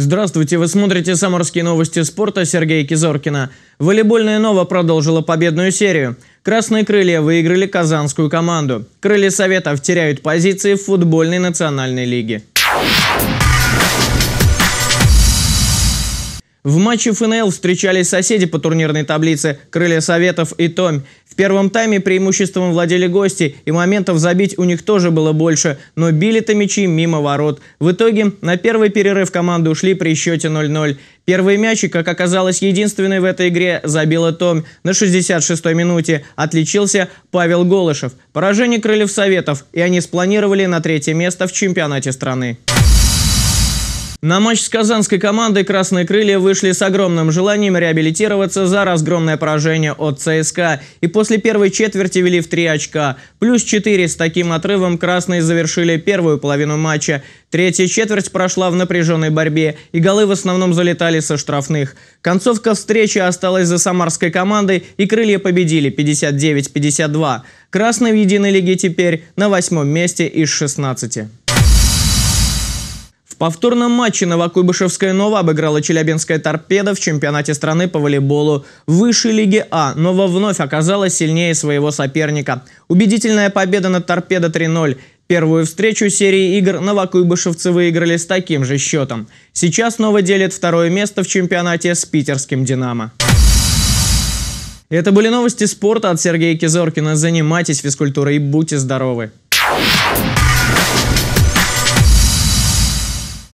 Здравствуйте, вы смотрите «Самарские новости спорта» Сергея Кизоркина. Волейбольная «Нова» продолжила победную серию. «Красные крылья» выиграли казанскую команду. «Крылья Советов» теряют позиции в футбольной национальной лиге. В матче ФНЛ встречались соседи по турнирной таблице «Крылья Советов» и «Томь». В первом тайме преимуществом владели гости, и моментов забить у них тоже было больше, но били-то мячи мимо ворот. В итоге на первый перерыв команды ушли при счете 0-0. Первый мяч, как оказалось, единственный в этой игре, забила Том. На 66-й минуте отличился Павел Голышев. Поражение крыльев Советов, и они спланировали на третье место в чемпионате страны. На матч с казанской командой «Красные крылья» вышли с огромным желанием реабилитироваться за разгромное поражение от ЦСКА. И после первой четверти вели в три очка. Плюс четыре с таким отрывом «Красные» завершили первую половину матча. Третья четверть прошла в напряженной борьбе, и голы в основном залетали со штрафных. Концовка встречи осталась за самарской командой, и «Крылья» победили 59-52. «Красные» в единой лиге теперь на восьмом месте из 16 повторном матче Новокуйбышевская «Нова» обыграла челябинская «Торпеда» в чемпионате страны по волейболу высшей лиги А. «Нова» вновь оказалась сильнее своего соперника. Убедительная победа над «Торпедо» 3-0. Первую встречу серии игр новокуйбышевцы выиграли с таким же счетом. Сейчас «Нова» делит второе место в чемпионате с питерским «Динамо». Это были новости спорта от Сергея Кизоркина. Занимайтесь физкультурой и будьте здоровы!